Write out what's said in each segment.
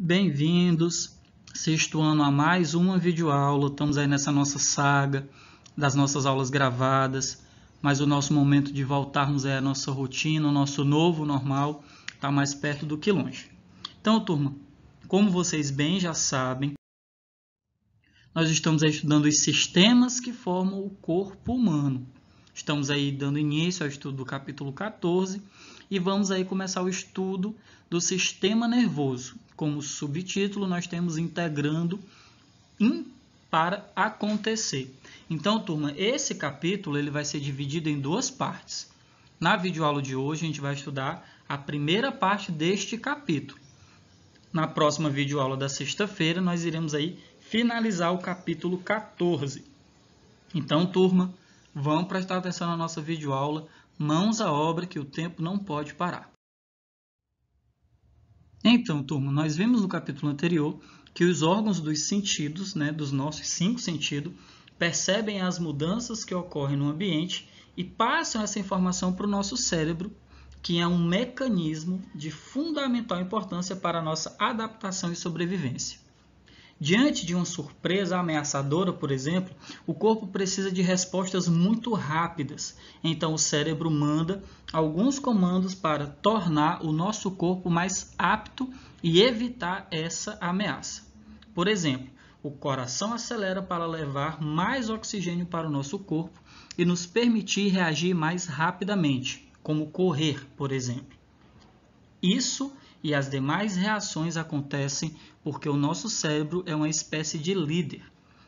Bem-vindos, sexto ano a mais uma videoaula. Estamos aí nessa nossa saga das nossas aulas gravadas, mas o nosso momento de voltarmos é a nossa rotina, o nosso novo normal, está mais perto do que longe. Então, turma, como vocês bem já sabem, nós estamos aí estudando os sistemas que formam o corpo humano. Estamos aí dando início ao estudo do capítulo 14 e vamos aí começar o estudo do sistema nervoso. Como subtítulo, nós temos integrando in para acontecer. Então, turma, esse capítulo ele vai ser dividido em duas partes. Na videoaula de hoje, a gente vai estudar a primeira parte deste capítulo. Na próxima videoaula da sexta-feira, nós iremos aí finalizar o capítulo 14. Então, turma, vamos prestar atenção na nossa videoaula mãos à obra que o tempo não pode parar. Então, turma, nós vimos no capítulo anterior que os órgãos dos sentidos, né, dos nossos cinco sentidos, percebem as mudanças que ocorrem no ambiente e passam essa informação para o nosso cérebro, que é um mecanismo de fundamental importância para a nossa adaptação e sobrevivência. Diante de uma surpresa ameaçadora, por exemplo, o corpo precisa de respostas muito rápidas. Então, o cérebro manda alguns comandos para tornar o nosso corpo mais apto e evitar essa ameaça. Por exemplo, o coração acelera para levar mais oxigênio para o nosso corpo e nos permitir reagir mais rapidamente, como correr, por exemplo. Isso e as demais reações acontecem porque o nosso cérebro é uma espécie de líder.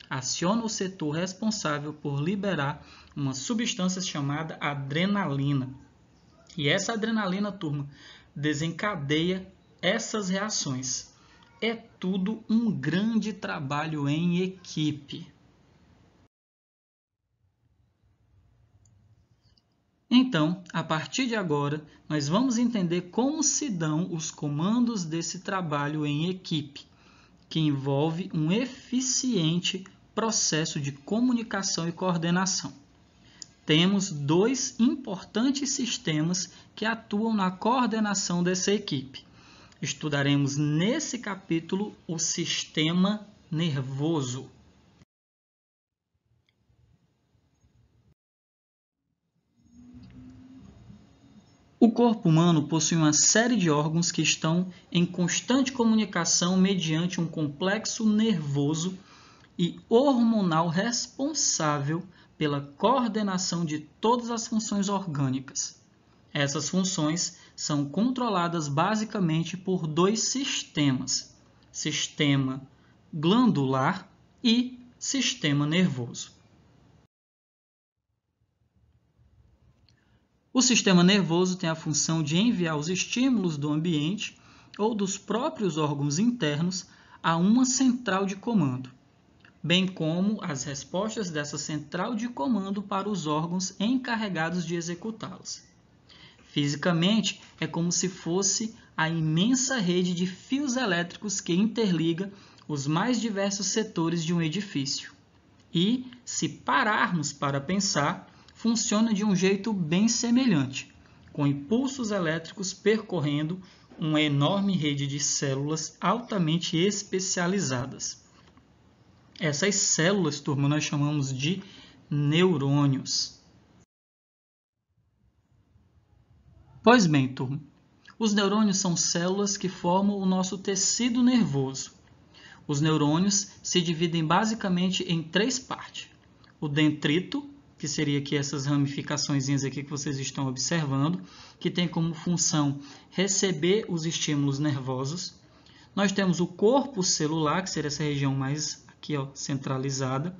Aciona o setor responsável por liberar uma substância chamada adrenalina. E essa adrenalina, turma, desencadeia essas reações. É tudo um grande trabalho em equipe. Então, a partir de agora, nós vamos entender como se dão os comandos desse trabalho em equipe, que envolve um eficiente processo de comunicação e coordenação. Temos dois importantes sistemas que atuam na coordenação dessa equipe. Estudaremos nesse capítulo o sistema nervoso. O corpo humano possui uma série de órgãos que estão em constante comunicação mediante um complexo nervoso e hormonal responsável pela coordenação de todas as funções orgânicas. Essas funções são controladas basicamente por dois sistemas: sistema glandular e sistema nervoso. O sistema nervoso tem a função de enviar os estímulos do ambiente ou dos próprios órgãos internos a uma central de comando, bem como as respostas dessa central de comando para os órgãos encarregados de executá-las. Fisicamente, é como se fosse a imensa rede de fios elétricos que interliga os mais diversos setores de um edifício. E, se pararmos para pensar, funciona de um jeito bem semelhante, com impulsos elétricos percorrendo uma enorme rede de células altamente especializadas. Essas células, turma, nós chamamos de neurônios. Pois bem, turma, os neurônios são células que formam o nosso tecido nervoso. Os neurônios se dividem basicamente em três partes: o dendrito, que seria aqui essas ramificações aqui que vocês estão observando, que tem como função receber os estímulos nervosos. Nós temos o corpo celular, que seria essa região mais aqui ó, centralizada,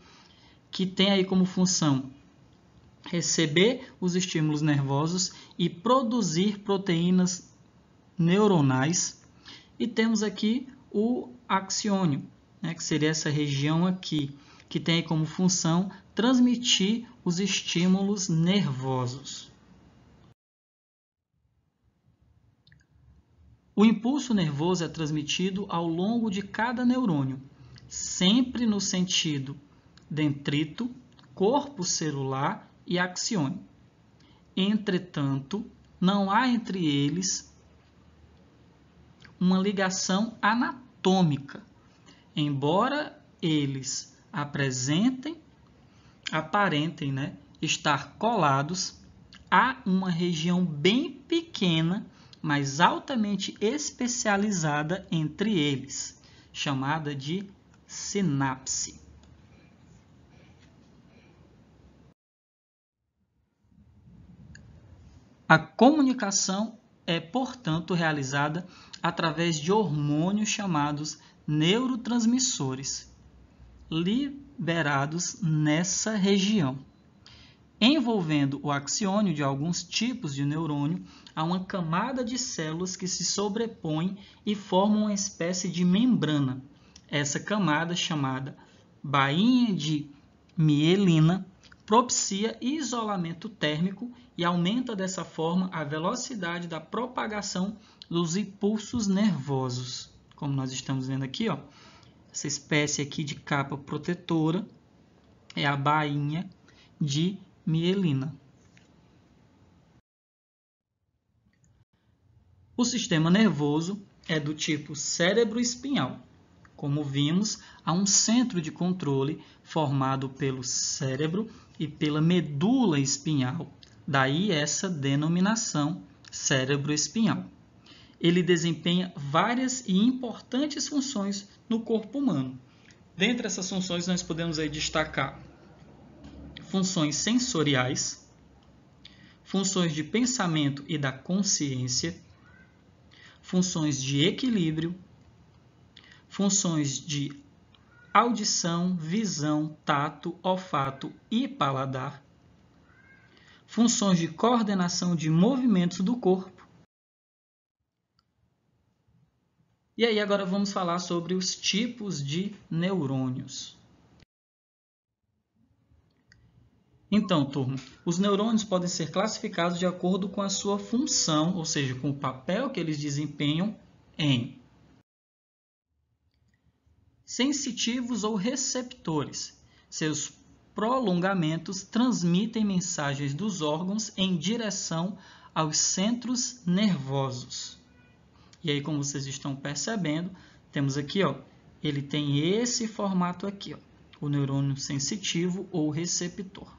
que tem aí como função receber os estímulos nervosos e produzir proteínas neuronais. E temos aqui o axônio né, que seria essa região aqui, que tem como função transmitir os estímulos nervosos. O impulso nervoso é transmitido ao longo de cada neurônio, sempre no sentido dendrito, corpo celular e axiônio. Entretanto, não há entre eles uma ligação anatômica, embora eles apresentem aparentem né, estar colados a uma região bem pequena, mas altamente especializada entre eles, chamada de sinapse. A comunicação é, portanto, realizada através de hormônios chamados neurotransmissores, liberados nessa região, envolvendo o axiônio de alguns tipos de neurônio há uma camada de células que se sobrepõe e formam uma espécie de membrana. Essa camada, chamada bainha de mielina, propicia isolamento térmico e aumenta dessa forma a velocidade da propagação dos impulsos nervosos, como nós estamos vendo aqui, ó. Essa espécie aqui de capa protetora é a bainha de mielina. O sistema nervoso é do tipo cérebro-espinhal. Como vimos, há um centro de controle formado pelo cérebro e pela medula espinhal, daí essa denominação cérebro-espinhal ele desempenha várias e importantes funções no corpo humano. Dentre essas funções, nós podemos aí destacar funções sensoriais, funções de pensamento e da consciência, funções de equilíbrio, funções de audição, visão, tato, olfato e paladar, funções de coordenação de movimentos do corpo E aí agora vamos falar sobre os tipos de neurônios. Então, turma, os neurônios podem ser classificados de acordo com a sua função, ou seja, com o papel que eles desempenham em sensitivos ou receptores. Seus prolongamentos transmitem mensagens dos órgãos em direção aos centros nervosos. E aí, como vocês estão percebendo, temos aqui, ó, ele tem esse formato aqui, ó, o neurônio sensitivo ou receptor.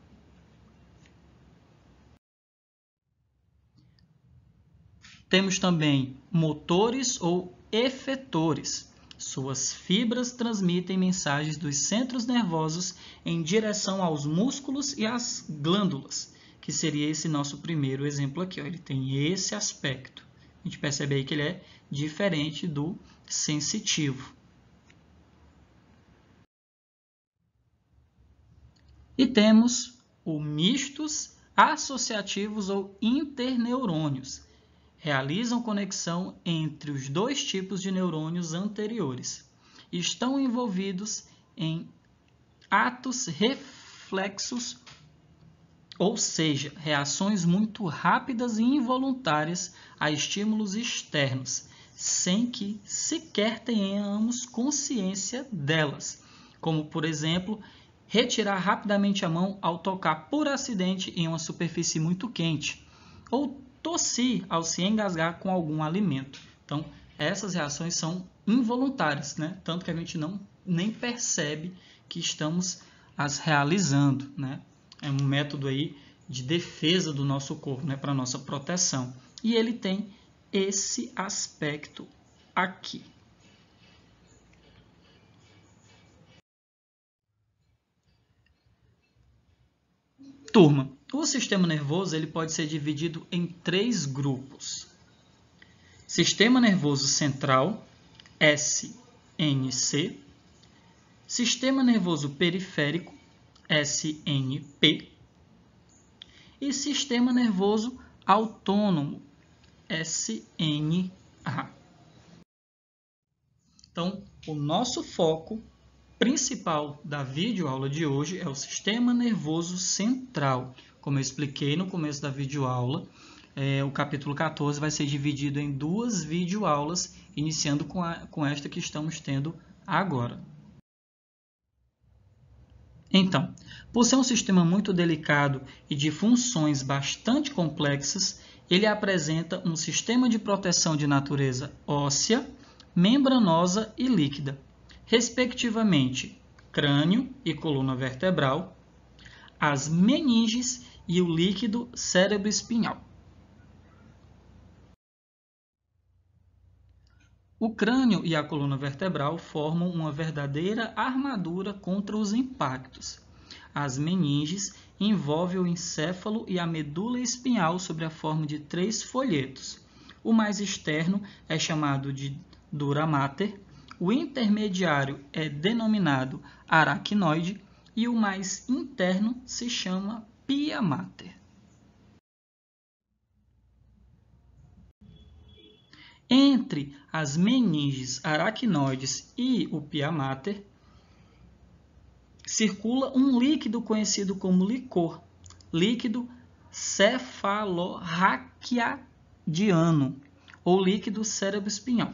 Temos também motores ou efetores. Suas fibras transmitem mensagens dos centros nervosos em direção aos músculos e às glândulas, que seria esse nosso primeiro exemplo aqui. Ó. Ele tem esse aspecto. A gente percebe aí que ele é diferente do sensitivo. E temos o mistos associativos ou interneurônios. Realizam conexão entre os dois tipos de neurônios anteriores. Estão envolvidos em atos reflexos ou seja, reações muito rápidas e involuntárias a estímulos externos, sem que sequer tenhamos consciência delas, como por exemplo, retirar rapidamente a mão ao tocar por acidente em uma superfície muito quente, ou tossir ao se engasgar com algum alimento. Então, essas reações são involuntárias, né? tanto que a gente não nem percebe que estamos as realizando. Né? é um método aí de defesa do nosso corpo, né, para nossa proteção. E ele tem esse aspecto aqui. Turma, o sistema nervoso ele pode ser dividido em três grupos. Sistema nervoso central, SNC, sistema nervoso periférico, SNP, e sistema nervoso autônomo, SNA. Então, o nosso foco principal da videoaula de hoje é o sistema nervoso central. Como eu expliquei no começo da videoaula, é, o capítulo 14 vai ser dividido em duas videoaulas, iniciando com, a, com esta que estamos tendo agora. Então, por ser um sistema muito delicado e de funções bastante complexas, ele apresenta um sistema de proteção de natureza óssea, membranosa e líquida, respectivamente crânio e coluna vertebral, as meninges e o líquido cérebro espinhal. O crânio e a coluna vertebral formam uma verdadeira armadura contra os impactos. As meninges envolvem o encéfalo e a medula espinhal sob a forma de três folhetos. O mais externo é chamado de dura mater, o intermediário é denominado aracnoide e o mais interno se chama pia mater. entre as meninges aracnoides e o pia mater, circula um líquido conhecido como licor, líquido cefalorraquiadiano ou líquido cérebro-espinhal.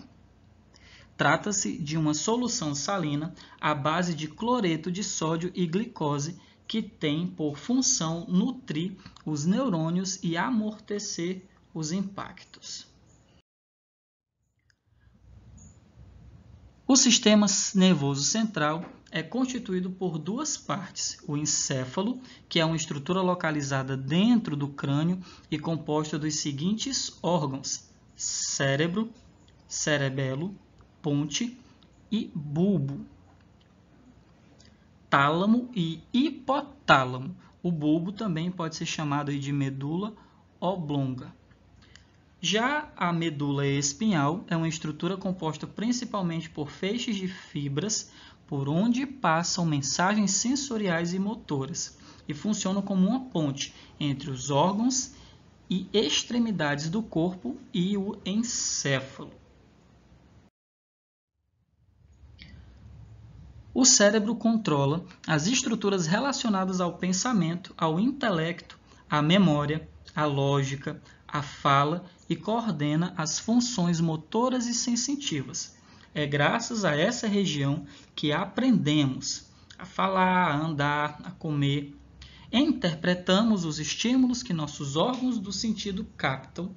Trata-se de uma solução salina à base de cloreto de sódio e glicose que tem por função nutrir os neurônios e amortecer os impactos. O sistema nervoso central é constituído por duas partes: o encéfalo, que é uma estrutura localizada dentro do crânio e composta dos seguintes órgãos: cérebro, cerebelo, ponte e bulbo. Tálamo e hipotálamo. O bulbo também pode ser chamado de medula oblonga. Já a medula espinhal é uma estrutura composta principalmente por feixes de fibras por onde passam mensagens sensoriais e motoras e funcionam como uma ponte entre os órgãos e extremidades do corpo e o encéfalo. O cérebro controla as estruturas relacionadas ao pensamento, ao intelecto, à memória, à lógica, à fala e coordena as funções motoras e sensitivas. É graças a essa região que aprendemos a falar, a andar, a comer. Interpretamos os estímulos que nossos órgãos do sentido captam,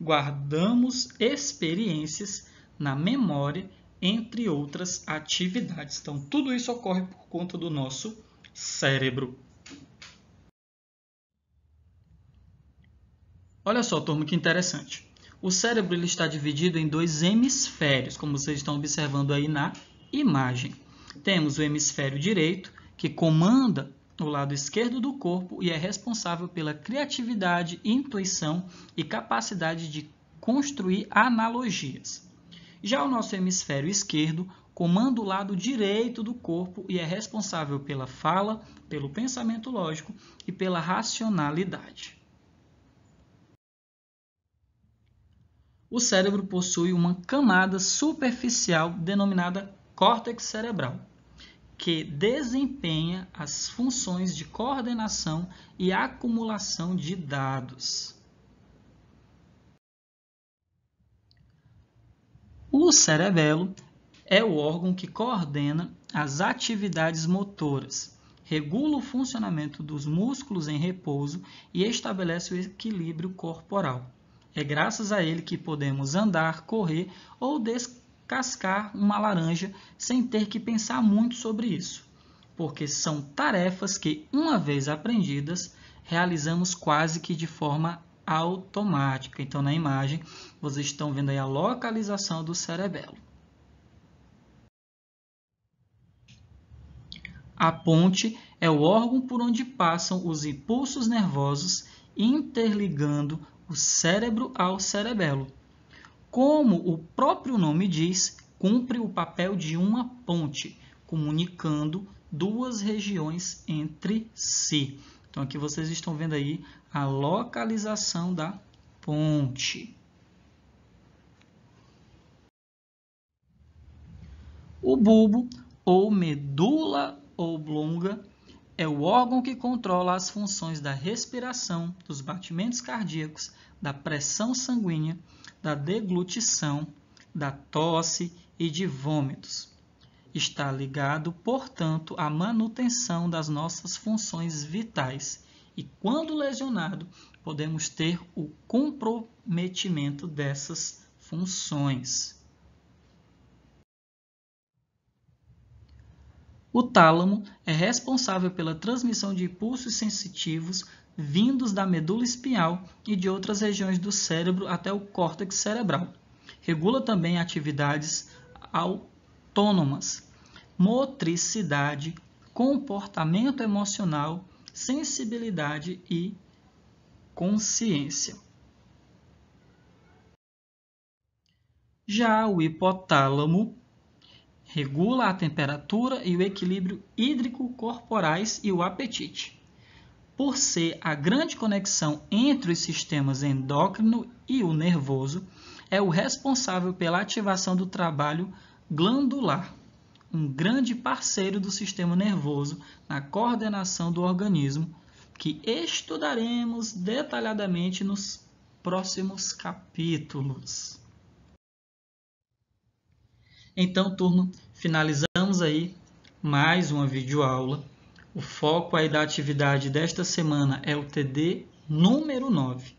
guardamos experiências na memória, entre outras atividades. Então, tudo isso ocorre por conta do nosso cérebro. Olha só, turma, que interessante. O cérebro ele está dividido em dois hemisférios, como vocês estão observando aí na imagem. Temos o hemisfério direito, que comanda o lado esquerdo do corpo e é responsável pela criatividade, intuição e capacidade de construir analogias. Já o nosso hemisfério esquerdo comanda o lado direito do corpo e é responsável pela fala, pelo pensamento lógico e pela racionalidade. o cérebro possui uma camada superficial denominada córtex cerebral, que desempenha as funções de coordenação e acumulação de dados. O cerebelo é o órgão que coordena as atividades motoras, regula o funcionamento dos músculos em repouso e estabelece o equilíbrio corporal. É graças a ele que podemos andar, correr ou descascar uma laranja sem ter que pensar muito sobre isso, porque são tarefas que, uma vez aprendidas, realizamos quase que de forma automática. Então, na imagem, vocês estão vendo aí a localização do cerebelo. A ponte é o órgão por onde passam os impulsos nervosos, interligando o cérebro ao cerebelo. Como o próprio nome diz, cumpre o papel de uma ponte, comunicando duas regiões entre si. Então aqui vocês estão vendo aí a localização da ponte. O bulbo ou medula oblonga é o órgão que controla as funções da respiração, dos batimentos cardíacos, da pressão sanguínea, da deglutição, da tosse e de vômitos. Está ligado, portanto, à manutenção das nossas funções vitais e, quando lesionado, podemos ter o comprometimento dessas funções. O tálamo é responsável pela transmissão de impulsos sensitivos vindos da medula espinhal e de outras regiões do cérebro até o córtex cerebral. Regula também atividades autônomas, motricidade, comportamento emocional, sensibilidade e consciência. Já o hipotálamo regula a temperatura e o equilíbrio hídrico corporais e o apetite. Por ser a grande conexão entre os sistemas endócrino e o nervoso, é o responsável pela ativação do trabalho glandular, um grande parceiro do sistema nervoso na coordenação do organismo, que estudaremos detalhadamente nos próximos capítulos. Então, turma, finalizamos aí mais uma videoaula. O foco aí da atividade desta semana é o TD número 9.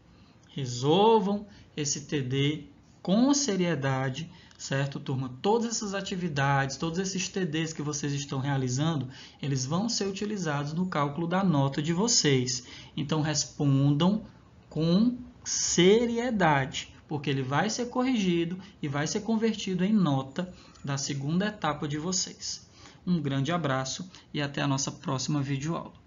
Resolvam esse TD com seriedade, certo, turma? Todas essas atividades, todos esses TDs que vocês estão realizando, eles vão ser utilizados no cálculo da nota de vocês. Então, respondam com seriedade porque ele vai ser corrigido e vai ser convertido em nota da segunda etapa de vocês. Um grande abraço e até a nossa próxima videoaula.